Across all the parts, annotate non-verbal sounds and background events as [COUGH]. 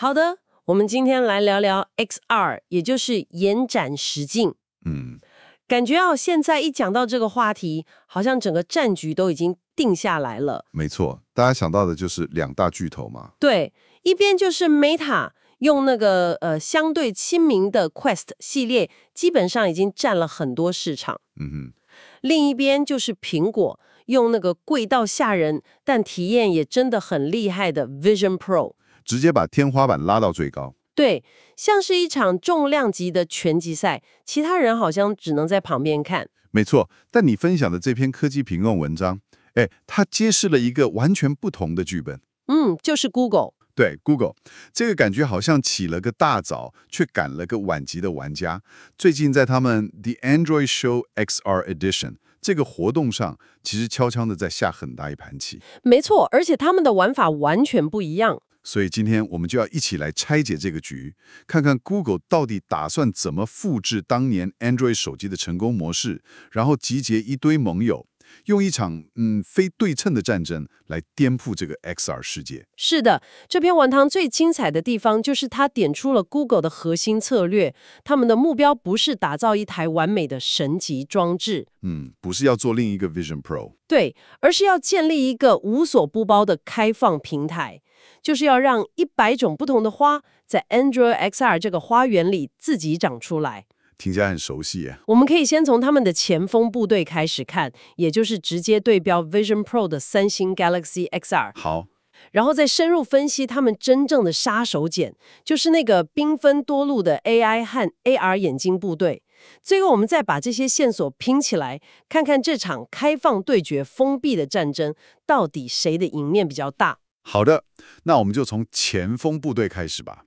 好的，我们今天来聊聊 XR，也就是延展实境。嗯，感觉哦，现在一讲到这个话题，好像整个战局都已经定下来了。没错，大家想到的就是两大巨头嘛。对，一边就是 Meta 用那个呃相对亲民的 Quest 系列，基本上已经占了很多市场。嗯哼，另一边就是苹果用那个贵到吓人，但体验也真的很厉害的 Vision Pro。直接把天花板拉到最高，对，像是一场重量级的拳击赛，其他人好像只能在旁边看。没错，但你分享的这篇科技评论文章，哎，它揭示了一个完全不同的剧本。嗯，就是 Google。对，Google，这个感觉好像起了个大早，却赶了个晚集的玩家。最近在他们 The Android Show XR Edition 这个活动上，其实悄悄的在下很大一盘棋。没错，而且他们的玩法完全不一样。所以今天我们就要一起来拆解这个局，看看 Google 到底打算怎么复制当年 Android 手机的成功模式，然后集结一堆盟友，用一场嗯非对称的战争来颠覆这个 XR 世界。是的，这篇文章最精彩的地方就是它点出了 Google 的核心策略，他们的目标不是打造一台完美的神级装置，嗯，不是要做另一个 Vision Pro，对，而是要建立一个无所不包的开放平台。就是要让一百种不同的花在 Android XR 这个花园里自己长出来。听起来很熟悉耶。我们可以先从他们的前锋部队开始看，也就是直接对标 Vision Pro 的三星 Galaxy XR。好，然后再深入分析他们真正的杀手锏，就是那个兵分多路的 AI 和 AR 眼镜部队。最后我们再把这些线索拼起来，看看这场开放对决、封闭的战争，到底谁的赢面比较大。好的，那我们就从前锋部队开始吧。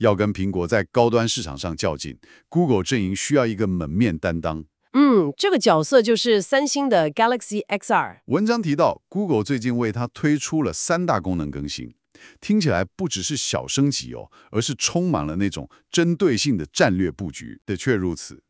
要跟苹果在高端市场上较劲，Google 阵营需要一个门面担当。嗯，这个角色就是三星的 Galaxy Xr。文章提到，Google 最近为它推出了三大功能更新，听起来不只是小升级哦，而是充满了那种针对性的战略布局。的确如此。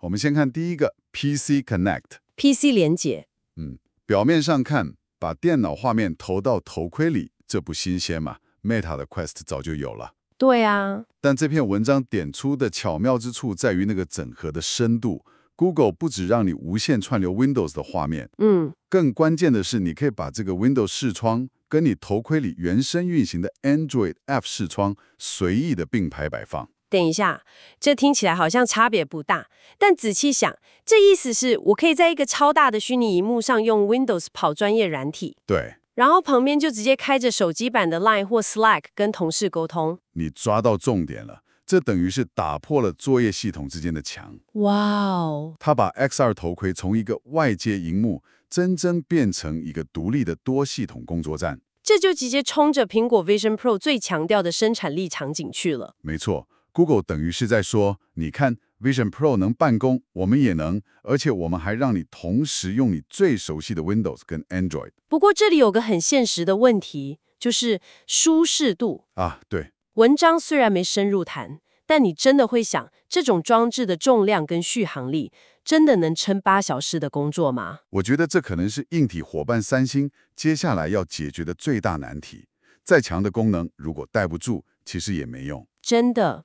我们先看第一个 PC Connect，PC 连接。嗯，表面上看。把电脑画面投到头盔里，这不新鲜吗 m e t a 的 Quest 早就有了。对啊，但这篇文章点出的巧妙之处在于那个整合的深度。Google 不止让你无限串流 Windows 的画面，嗯，更关键的是，你可以把这个 Windows 视窗跟你头盔里原生运行的 Android App 视窗随意的并排摆放。等一下，这听起来好像差别不大，但仔细想，这意思是我可以在一个超大的虚拟屏幕上用 Windows 跑专业软体，对，然后旁边就直接开着手机版的 Line 或 Slack 跟同事沟通。你抓到重点了，这等于是打破了作业系统之间的墙。哇哦，他把 X2 头盔从一个外接屏幕，真正变成一个独立的多系统工作站，这就直接冲着苹果 Vision Pro 最强调的生产力场景去了。没错。Google 等于是在说，你看 Vision Pro 能办公，我们也能，而且我们还让你同时用你最熟悉的 Windows 跟 Android。不过这里有个很现实的问题，就是舒适度啊。对。文章虽然没深入谈，但你真的会想，这种装置的重量跟续航力，真的能撑八小时的工作吗？我觉得这可能是硬体伙伴三星接下来要解决的最大难题。再强的功能，如果带不住，其实也没用。真的。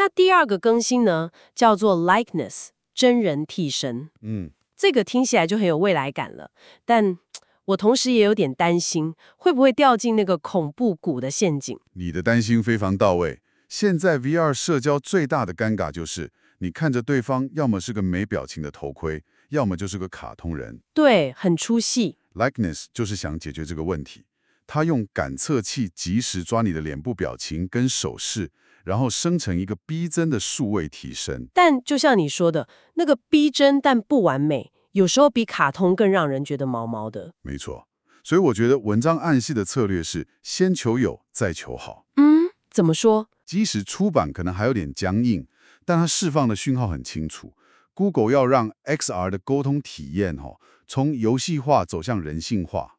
那第二个更新呢，叫做 Likeness，真人替身。嗯，这个听起来就很有未来感了。但 [TSK] 我同时也有点担心，会不会掉进那个恐怖谷的陷阱？你的担心非常到位。现在 VR 社交最大的尴尬就是，你看着对方，要么是个没表情的头盔，要么就是个卡通人。对，很出戏。Likeness 就是想解决这个问题，他用感测器及时抓你的脸部表情跟手势。然后生成一个逼真的数位替身，但就像你说的，那个逼真但不完美，有时候比卡通更让人觉得毛毛的。没错，所以我觉得文章暗示的策略是先求有，再求好。嗯，怎么说？即使出版可能还有点僵硬，但它释放的讯号很清楚。Google 要让 XR 的沟通体验哦，从游戏化走向人性化。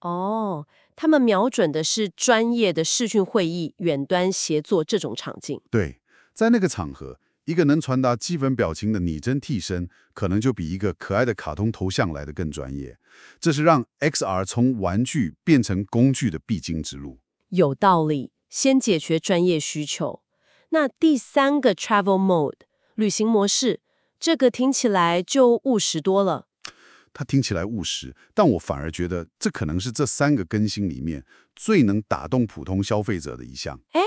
哦。他们瞄准的是专业的视讯会议、远端协作这种场景。对，在那个场合，一个能传达基本表情的拟真替身，可能就比一个可爱的卡通头像来的更专业。这是让 XR 从玩具变成工具的必经之路。有道理，先解决专业需求。那第三个 Travel Mode 旅行模式，这个听起来就务实多了。它听起来务实，但我反而觉得这可能是这三个更新里面最能打动普通消费者的一项。哎，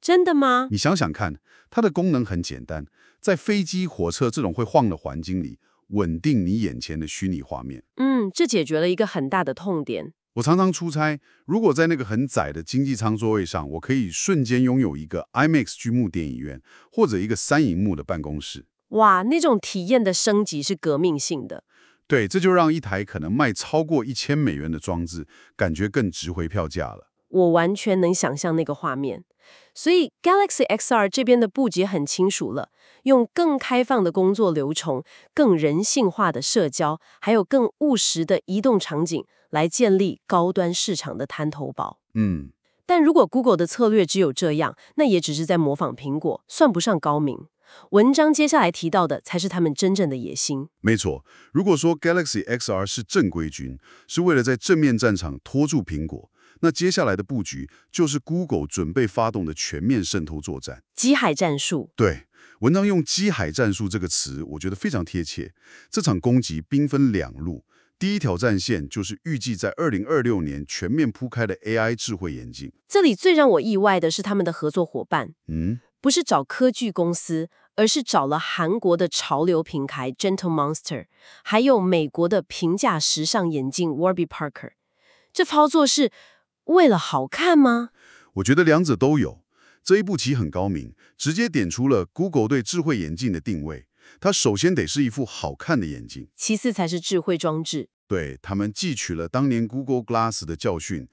真的吗？你想想看，它的功能很简单，在飞机、火车这种会晃的环境里，稳定你眼前的虚拟画面。嗯，这解决了一个很大的痛点。我常常出差，如果在那个很窄的经济舱座位上，我可以瞬间拥有一个 IMAX 巨幕电影院，或者一个三银幕的办公室。哇，那种体验的升级是革命性的。对，这就让一台可能卖超过一千美元的装置，感觉更值回票价了。我完全能想象那个画面。所以 Galaxy Xr 这边的布局很清楚了，用更开放的工作流程、更人性化的社交，还有更务实的移动场景来建立高端市场的摊头宝。嗯，但如果 Google 的策略只有这样，那也只是在模仿苹果，算不上高明。文章接下来提到的才是他们真正的野心。没错，如果说 Galaxy X R 是正规军，是为了在正面战场拖住苹果，那接下来的布局就是 Google 准备发动的全面渗透作战，机海战术。对，文章用“机海战术”这个词，我觉得非常贴切。这场攻击兵分两路，第一条战线就是预计在二零二六年全面铺开的 AI 智慧眼镜。这里最让我意外的是他们的合作伙伴，嗯，不是找科技公司。而是找了韩国的潮流品牌 Gentle Monster，还有美国的平价时尚眼镜 Warby Parker。这操作是为了好看吗？我觉得两者都有。这一步棋很高明，直接点出了 Google 对智慧眼镜的定位。它首先得是一副好看的眼镜，其次才是智慧装置。对他们汲取了当年 Google Glass 的教训，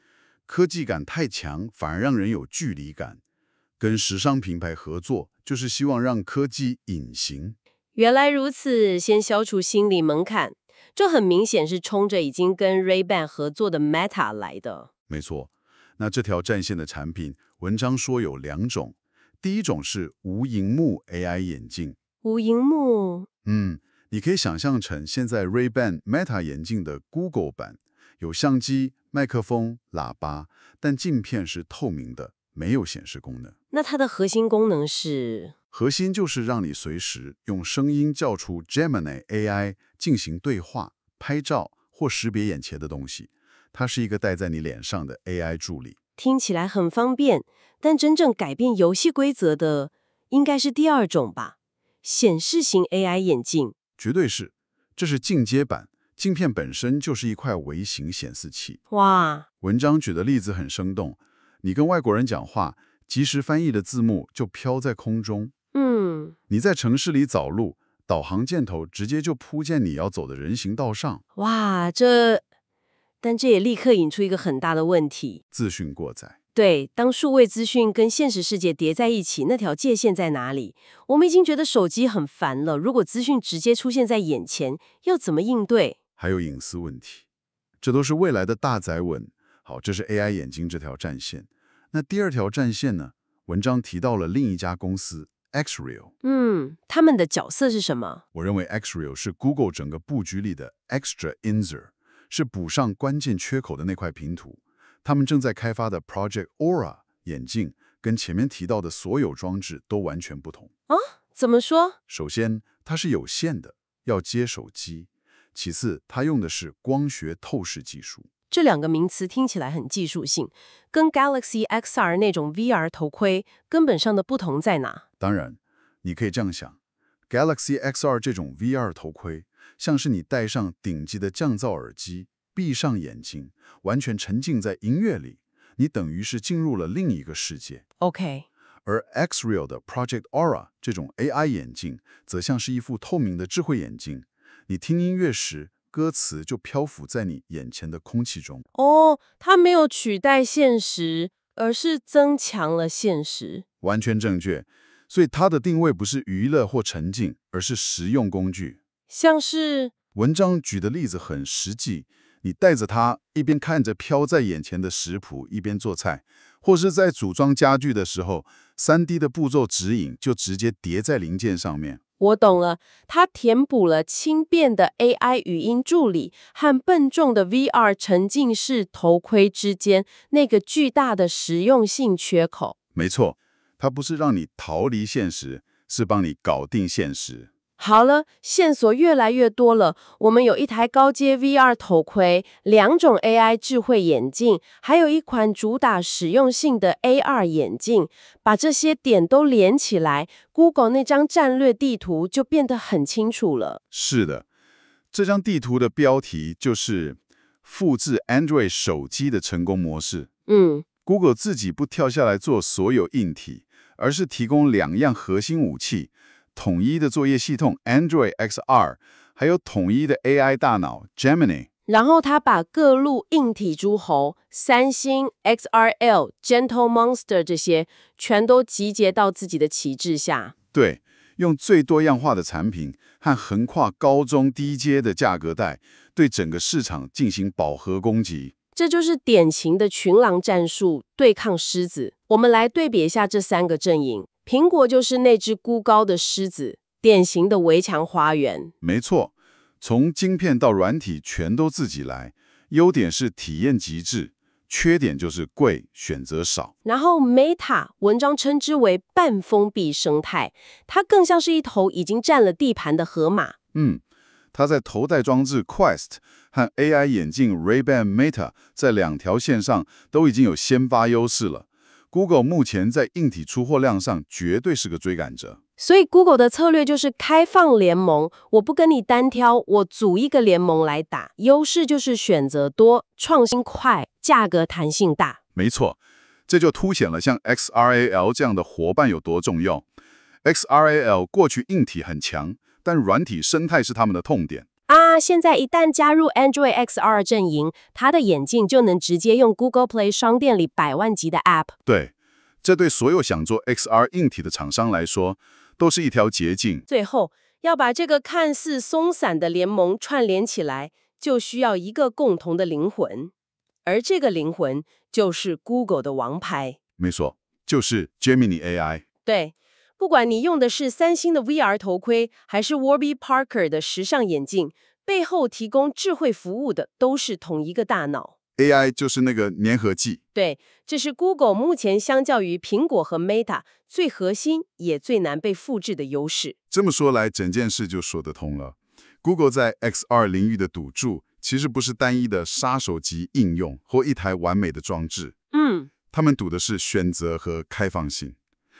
科技感太强反而让人有距离感，跟时尚品牌合作。就是希望让科技隐形。原来如此，先消除心理门槛，这很明显是冲着已经跟 Ray Ban 合作的 Meta 来的。没错，那这条战线的产品，文章说有两种，第一种是无荧幕 AI 眼镜。无荧幕？嗯，你可以想象成现在 Ray Ban Meta 眼镜的 Google 版，有相机、麦克风、喇叭，但镜片是透明的。没有显示功能，那它的核心功能是？核心就是让你随时用声音叫出 Gemini AI 进行对话、拍照或识别眼前的东西。它是一个戴在你脸上的 AI 助理，听起来很方便。但真正改变游戏规则的应该是第二种吧？显示型 AI 眼镜？绝对是，这是进阶版，镜片本身就是一块微型显示器。哇，文章举的例子很生动。你跟外国人讲话，即时翻译的字幕就飘在空中。嗯，你在城市里找路，导航箭头直接就铺在你要走的人行道上。哇，这！但这也立刻引出一个很大的问题：资讯过载。对，当数位资讯跟现实世界叠在一起，那条界限在哪里？我们已经觉得手机很烦了。如果资讯直接出现在眼前，要怎么应对？还有隐私问题，这都是未来的大载文。好，这是 AI 眼镜这条战线。那第二条战线呢？文章提到了另一家公司 Xreal。嗯，他们的角色是什么？我认为 Xreal 是 Google 整个布局里的 extra inser，是补上关键缺口的那块拼图。他们正在开发的 Project Aura 眼镜，跟前面提到的所有装置都完全不同。啊？怎么说？首先，它是有线的，要接手机。其次，它用的是光学透视技术。这两个名词听起来很技术性，跟 Galaxy Xr 那种 VR 头盔根本上的不同在哪？当然，你可以这样想，Galaxy Xr 这种 VR 头盔像是你戴上顶级的降噪耳机，闭上眼睛，完全沉浸在音乐里，你等于是进入了另一个世界。OK。而 Xreal 的 Project Aura 这种 AI 眼镜，则像是一副透明的智慧眼镜，你听音乐时。歌词就漂浮在你眼前的空气中哦，它没有取代现实，而是增强了现实。完全正确，所以它的定位不是娱乐或沉浸，而是实用工具。像是文章举的例子很实际，你带着它一边看着飘在眼前的食谱，一边做菜，或是在组装家具的时候，3D 的步骤指引就直接叠在零件上面。我懂了，它填补了轻便的 AI 语音助理和笨重的 VR 沉浸式头盔之间那个巨大的实用性缺口。没错，它不是让你逃离现实，是帮你搞定现实。好了，线索越来越多了。我们有一台高阶 VR 头盔，两种 AI 智慧眼镜，还有一款主打实用性的 AR 眼镜。把这些点都连起来，Google 那张战略地图就变得很清楚了。是的，这张地图的标题就是复制 Android 手机的成功模式。嗯，Google 自己不跳下来做所有硬体，而是提供两样核心武器。统一的作业系统 Android XR，还有统一的 AI 大脑 Gemini。然后他把各路硬体诸侯，三星、XRL、Gentle Monster 这些，全都集结到自己的旗帜下。对，用最多样化的产品和横跨高、中、低阶的价格带，对整个市场进行饱和攻击。这就是典型的群狼战术对抗狮子。我们来对比一下这三个阵营。苹果就是那只孤高的狮子，典型的围墙花园。没错，从晶片到软体全都自己来，优点是体验极致，缺点就是贵，选择少。然后 Meta 文章称之为半封闭生态，它更像是一头已经占了地盘的河马。嗯，它在头戴装置 Quest 和 AI 眼镜 Ray Ban Meta 在两条线上都已经有先发优势了。Google 目前在硬体出货量上绝对是个追赶者，所以 Google 的策略就是开放联盟，我不跟你单挑，我组一个联盟来打。优势就是选择多、创新快、价格弹性大。没错，这就凸显了像 x r a l 这样的伙伴有多重要。x r a l 过去硬体很强，但软体生态是他们的痛点。啊，现在一旦加入 Android XR 阵营，他的眼镜就能直接用 Google Play 商店里百万级的 App。对，这对所有想做 XR 硬体的厂商来说，都是一条捷径。最后要把这个看似松散的联盟串联起来，就需要一个共同的灵魂，而这个灵魂就是 Google 的王牌。没错，就是 Gemini AI。对。不管你用的是三星的 VR 头盔，还是 Warby Parker 的时尚眼镜，背后提供智慧服务的都是同一个大脑。AI 就是那个粘合剂。对，这是 Google 目前相较于苹果和 Meta 最核心也最难被复制的优势。这么说来，整件事就说得通了。Google 在 XR 领域的赌注，其实不是单一的杀手级应用或一台完美的装置。嗯，他们赌的是选择和开放性。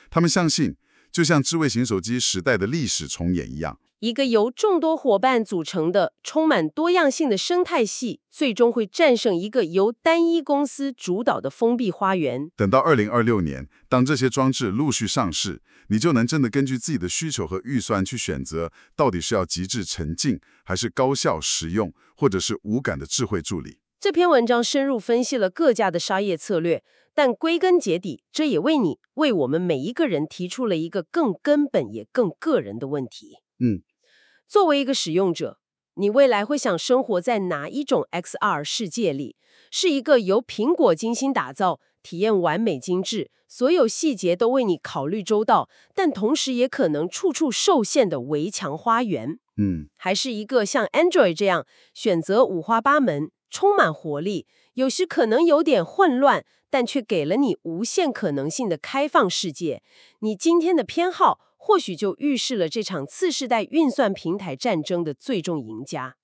他们相信。就像智慧型手机时代的历史重演一样，一个由众多伙伴组成的充满多样性的生态系，最终会战胜一个由单一公司主导的封闭花园。等到二零二六年，当这些装置陆续上市，你就能真的根据自己的需求和预算去选择，到底是要极致沉浸，还是高效实用，或者是无感的智慧助理。这篇文章深入分析了各家的商业策略，但归根结底，这也为你为我们每一个人提出了一个更根本也更个人的问题。嗯，作为一个使用者，你未来会想生活在哪一种 X R 世界里？是一个由苹果精心打造，体验完美精致，所有细节都为你考虑周到，但同时也可能处处受限的围墙花园？嗯，还是一个像 Android 这样选择五花八门？充满活力，有时可能有点混乱，但却给了你无限可能性的开放世界。你今天的偏好或许就预示了这场次世代运算平台战争的最终赢家。